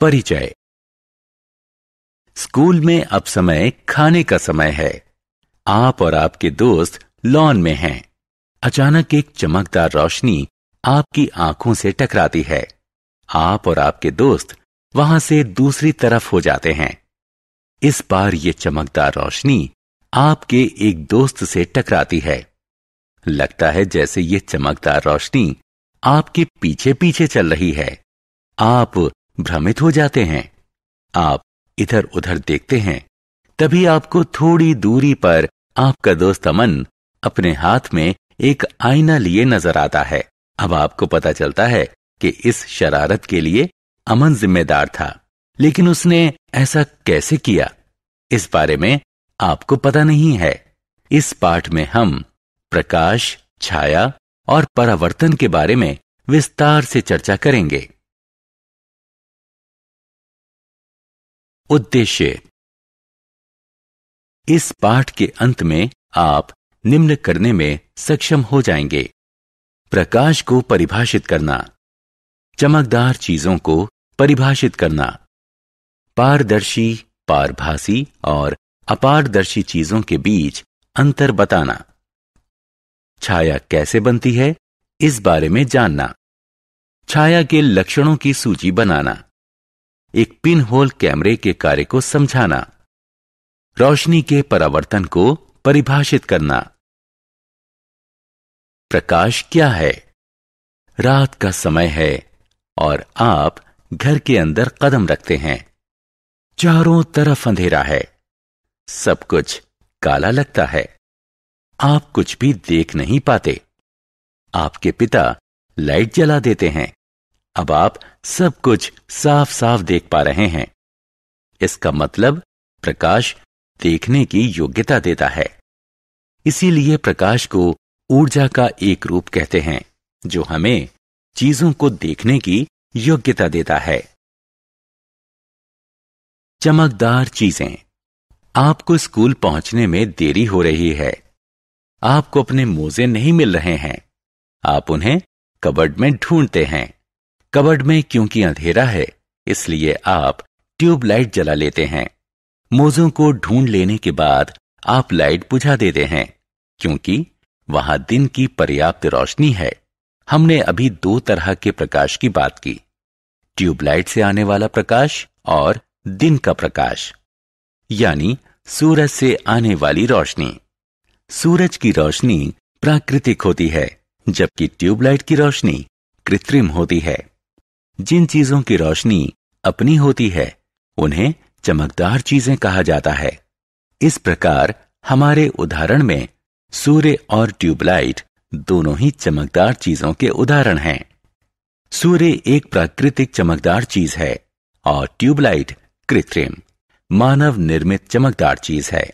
परिचय स्कूल में अब समय खाने का समय है आप और आपके दोस्त लॉन में हैं। अचानक एक चमकदार रोशनी आपकी आंखों से टकराती है आप और आपके दोस्त वहां से दूसरी तरफ हो जाते हैं इस बार ये चमकदार रोशनी आपके एक दोस्त से टकराती है लगता है जैसे ये चमकदार रोशनी आपके पीछे पीछे चल रही है आप भ्रमित हो जाते हैं आप इधर उधर देखते हैं तभी आपको थोड़ी दूरी पर आपका दोस्त अमन अपने हाथ में एक आईना लिए नजर आता है अब आपको पता चलता है कि इस शरारत के लिए अमन जिम्मेदार था लेकिन उसने ऐसा कैसे किया इस बारे में आपको पता नहीं है इस पाठ में हम प्रकाश छाया और परावर्तन के बारे में विस्तार से चर्चा करेंगे उद्देश्य इस पाठ के अंत में आप निम्न करने में सक्षम हो जाएंगे प्रकाश को परिभाषित करना चमकदार चीजों को परिभाषित करना पारदर्शी पारभासी और अपारदर्शी चीजों के बीच अंतर बताना छाया कैसे बनती है इस बारे में जानना छाया के लक्षणों की सूची बनाना एक पिन होल कैमरे के कार्य को समझाना रोशनी के परावर्तन को परिभाषित करना प्रकाश क्या है रात का समय है और आप घर के अंदर कदम रखते हैं चारों तरफ अंधेरा है सब कुछ काला लगता है आप कुछ भी देख नहीं पाते आपके पिता लाइट जला देते हैं अब आप सब कुछ साफ साफ देख पा रहे हैं इसका मतलब प्रकाश देखने की योग्यता देता है इसीलिए प्रकाश को ऊर्जा का एक रूप कहते हैं जो हमें चीजों को देखने की योग्यता देता है चमकदार चीजें आपको स्कूल पहुंचने में देरी हो रही है आपको अपने मोजे नहीं मिल रहे हैं आप उन्हें कबर्ड में ढूंढते हैं कबर्ड में क्योंकि अंधेरा है इसलिए आप ट्यूबलाइट जला लेते हैं मोजों को ढूंढ लेने के बाद आप लाइट बुझा देते हैं क्योंकि वहां दिन की पर्याप्त रोशनी है हमने अभी दो तरह के प्रकाश की बात की ट्यूबलाइट से आने वाला प्रकाश और दिन का प्रकाश यानी सूरज से आने वाली रोशनी सूरज की रोशनी प्राकृतिक होती है जबकि ट्यूबलाइट की रोशनी कृत्रिम होती है जिन चीजों की रोशनी अपनी होती है उन्हें चमकदार चीजें कहा जाता है इस प्रकार हमारे उदाहरण में सूर्य और ट्यूबलाइट दोनों ही चमकदार चीजों के उदाहरण हैं सूर्य एक प्राकृतिक चमकदार चीज है और ट्यूबलाइट कृत्रिम मानव निर्मित चमकदार चीज है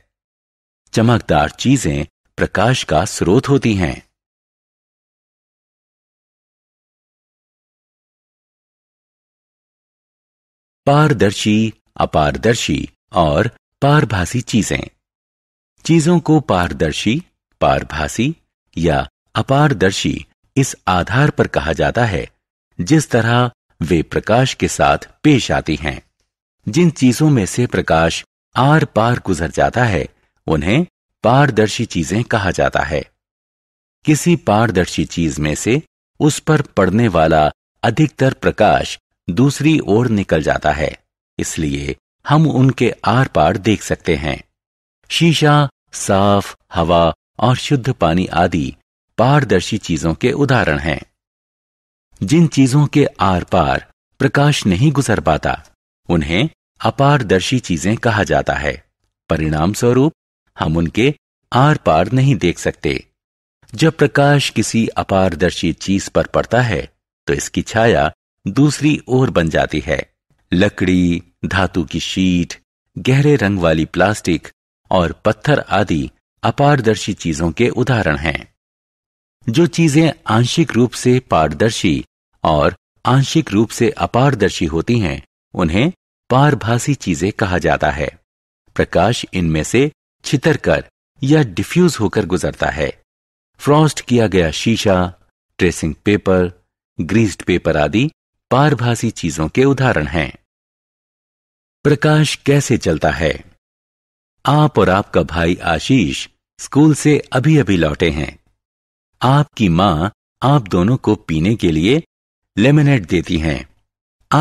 चमकदार चीजें प्रकाश का स्रोत होती हैं पारदर्शी अपारदर्शी और पारभासी चीजें चीजों को पारदर्शी पारभासी या अपारदर्शी इस आधार पर कहा जाता है जिस तरह वे प्रकाश के साथ पेश आती हैं जिन चीजों में से प्रकाश आर पार गुजर जाता है उन्हें पारदर्शी चीजें कहा जाता है किसी पारदर्शी चीज में से उस पर पड़ने वाला अधिकतर प्रकाश दूसरी ओर निकल जाता है इसलिए हम उनके आर पार देख सकते हैं शीशा साफ हवा और शुद्ध पानी आदि पारदर्शी चीजों के उदाहरण हैं जिन चीजों के आर पार प्रकाश नहीं गुजर पाता उन्हें अपारदर्शी चीजें कहा जाता है परिणाम स्वरूप हम उनके आर पार नहीं देख सकते जब प्रकाश किसी अपारदर्शी चीज पर पड़ता है तो इसकी छाया दूसरी ओर बन जाती है लकड़ी धातु की शीट गहरे रंग वाली प्लास्टिक और पत्थर आदि अपारदर्शी चीजों के उदाहरण हैं जो चीजें आंशिक रूप से पारदर्शी और आंशिक रूप से अपारदर्शी होती हैं उन्हें पारभासी चीजें कहा जाता है प्रकाश इनमें से छितर कर या डिफ्यूज होकर गुजरता है फ्रॉस्ट किया गया शीशा ट्रेसिंग पेपर ग्रीस्ड पेपर आदि पारभासी चीजों के उदाहरण हैं प्रकाश कैसे चलता है आप और आपका भाई आशीष स्कूल से अभी अभी लौटे हैं आपकी मां आप दोनों को पीने के लिए लेमनेट देती हैं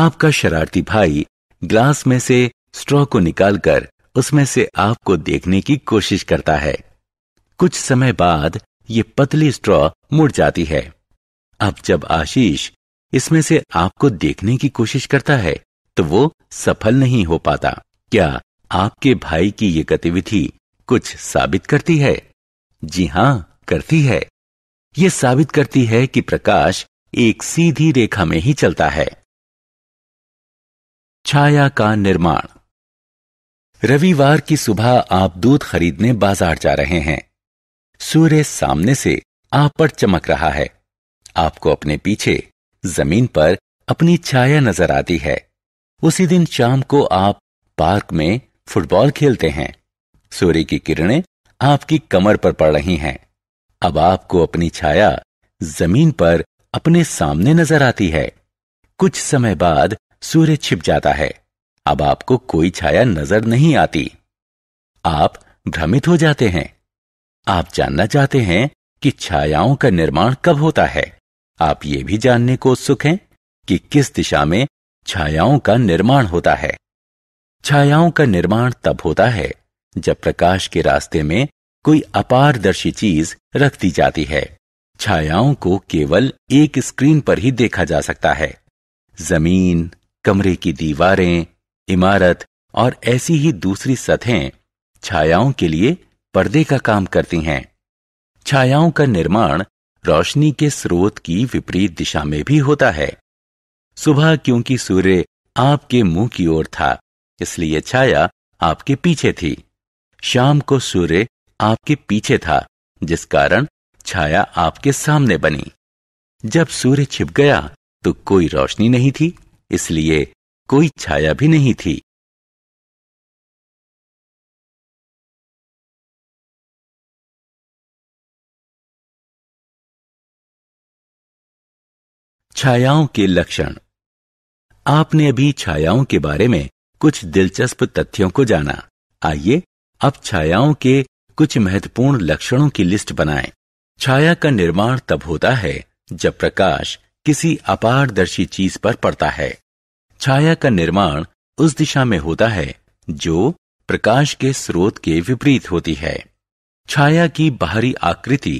आपका शरारती भाई ग्लास में से स्ट्रॉ को निकालकर उसमें से आपको देखने की कोशिश करता है कुछ समय बाद ये पतली स्ट्रॉ मुड़ जाती है अब जब आशीष इसमें से आपको देखने की कोशिश करता है तो वो सफल नहीं हो पाता क्या आपके भाई की ये गतिविधि कुछ साबित करती है जी हां करती है ये साबित करती है कि प्रकाश एक सीधी रेखा में ही चलता है छाया का निर्माण रविवार की सुबह आप दूध खरीदने बाजार जा रहे हैं सूर्य सामने से आप पर चमक रहा है आपको अपने पीछे जमीन पर अपनी छाया नजर आती है उसी दिन शाम को आप पार्क में फुटबॉल खेलते हैं सूर्य की किरणें आपकी कमर पर पड़ रही हैं अब आपको अपनी छाया जमीन पर अपने सामने नजर आती है कुछ समय बाद सूर्य छिप जाता है अब आपको कोई छाया नजर नहीं आती आप भ्रमित हो जाते हैं आप जानना चाहते हैं कि छायाओं का निर्माण कब होता है आप ये भी जानने को उत्सुक हैं कि किस दिशा में छायाओं का निर्माण होता है छायाओं का निर्माण तब होता है जब प्रकाश के रास्ते में कोई अपारदर्शी चीज रख दी जाती है छायाओं को केवल एक स्क्रीन पर ही देखा जा सकता है जमीन कमरे की दीवारें इमारत और ऐसी ही दूसरी सतहें छायाओं के लिए पर्दे का काम करती हैं छायाओं का निर्माण रोशनी के स्रोत की विपरीत दिशा में भी होता है सुबह क्योंकि सूर्य आपके मुंह की ओर था इसलिए छाया आपके पीछे थी शाम को सूर्य आपके पीछे था जिस कारण छाया आपके सामने बनी जब सूर्य छिप गया तो कोई रोशनी नहीं थी इसलिए कोई छाया भी नहीं थी छायाओं के लक्षण आपने अभी छायाओं के बारे में कुछ दिलचस्प तथ्यों को जाना आइए अब छायाओं के कुछ महत्वपूर्ण लक्षणों की लिस्ट बनाएं। छाया का निर्माण तब होता है जब प्रकाश किसी अपारदर्शी चीज पर पड़ता है छाया का निर्माण उस दिशा में होता है जो प्रकाश के स्रोत के विपरीत होती है छाया की बाहरी आकृति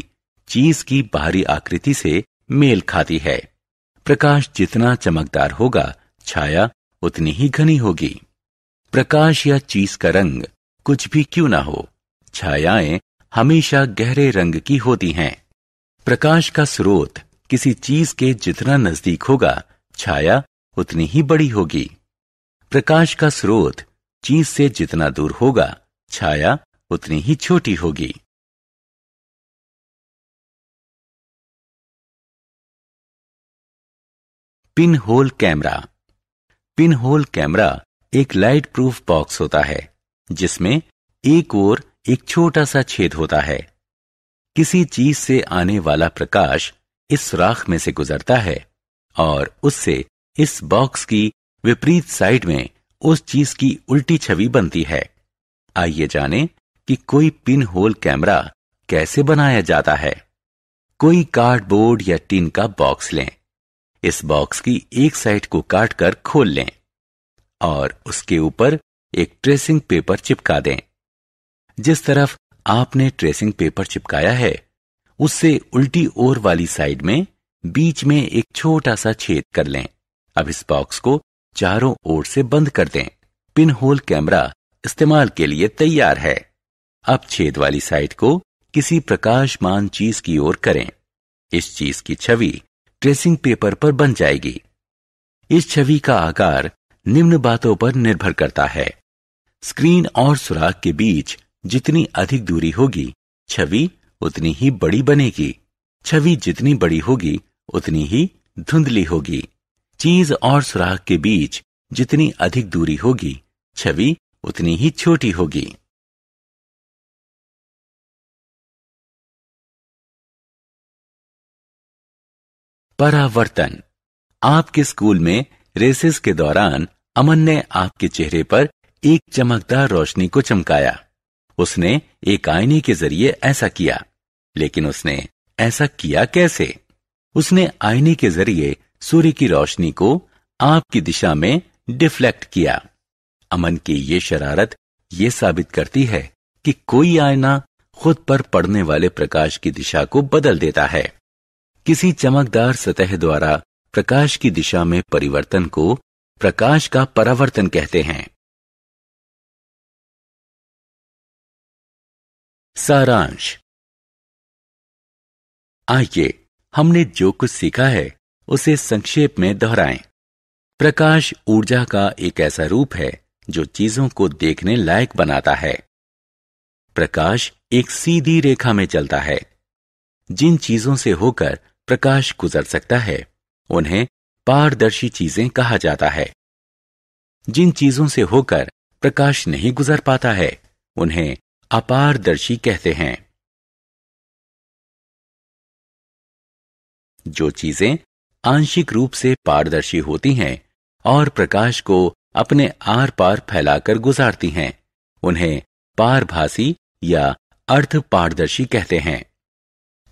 चीज की बाहरी आकृति से मेल खाती है प्रकाश जितना चमकदार होगा छाया उतनी ही घनी होगी प्रकाश या चीज का रंग कुछ भी क्यों ना हो छायाएं हमेशा गहरे रंग की होती हैं प्रकाश का स्रोत किसी चीज के जितना नजदीक होगा छाया उतनी ही बड़ी होगी प्रकाश का स्रोत चीज से जितना दूर होगा छाया उतनी ही छोटी होगी pin hole camera pin hole camera एक लाइट प्रूफ बॉक्स होता है जिसमें एक ओर एक छोटा सा छेद होता है किसी चीज से आने वाला प्रकाश इस राख में से गुजरता है और उससे इस बॉक्स की विपरीत साइड में उस चीज की उल्टी छवि बनती है आइए जाने कि कोई पिन होल कैमरा कैसे बनाया जाता है कोई कार्डबोर्ड या टिन का बॉक्स लें इस बॉक्स की एक साइड को काटकर खोल लें और उसके ऊपर एक ट्रेसिंग पेपर चिपका दें जिस तरफ आपने ट्रेसिंग पेपर चिपकाया है उससे उल्टी ओर वाली साइड में बीच में एक छोटा सा छेद कर लें अब इस बॉक्स को चारों ओर से बंद कर दें पिन होल कैमरा इस्तेमाल के लिए तैयार है अब छेद वाली साइड को किसी प्रकाशमान चीज की ओर करें इस चीज की छवि ट्रेसिंग पेपर पर बन जाएगी इस छवि का आकार निम्न बातों पर निर्भर करता है स्क्रीन और सुराख के बीच जितनी अधिक दूरी होगी छवि उतनी ही बड़ी बनेगी छवि जितनी बड़ी होगी उतनी ही धुंधली होगी चीज और सुराख के बीच जितनी अधिक दूरी होगी छवि उतनी ही छोटी होगी परावर्तन आपके स्कूल में रेसेस के दौरान अमन ने आपके चेहरे पर एक चमकदार रोशनी को चमकाया उसने एक आईने के जरिए ऐसा किया लेकिन उसने ऐसा किया कैसे उसने आईने के जरिए सूर्य की रोशनी को आपकी दिशा में डिफ्लेक्ट किया अमन की ये शरारत ये साबित करती है कि कोई आयना खुद पर पड़ने वाले प्रकाश की दिशा को बदल देता है किसी चमकदार सतह द्वारा प्रकाश की दिशा में परिवर्तन को प्रकाश का परावर्तन कहते हैं सारांश आइए हमने जो कुछ सीखा है उसे संक्षेप में दोहराएं। प्रकाश ऊर्जा का एक ऐसा रूप है जो चीजों को देखने लायक बनाता है प्रकाश एक सीधी रेखा में चलता है जिन चीजों से होकर प्रकाश गुजर सकता है उन्हें पारदर्शी चीजें कहा जाता है जिन चीजों से होकर प्रकाश नहीं गुजर पाता है उन्हें अपारदर्शी कहते हैं जो चीजें आंशिक रूप से पारदर्शी होती हैं और प्रकाश को अपने आर पार फैलाकर गुजारती हैं उन्हें पारभासी या अर्ध पारदर्शी कहते हैं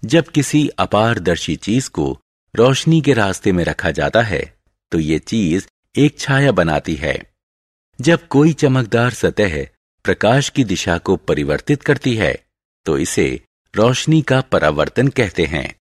जब किसी अपारदर्शी चीज को रोशनी के रास्ते में रखा जाता है तो ये चीज एक छाया बनाती है जब कोई चमकदार सतह प्रकाश की दिशा को परिवर्तित करती है तो इसे रोशनी का परावर्तन कहते हैं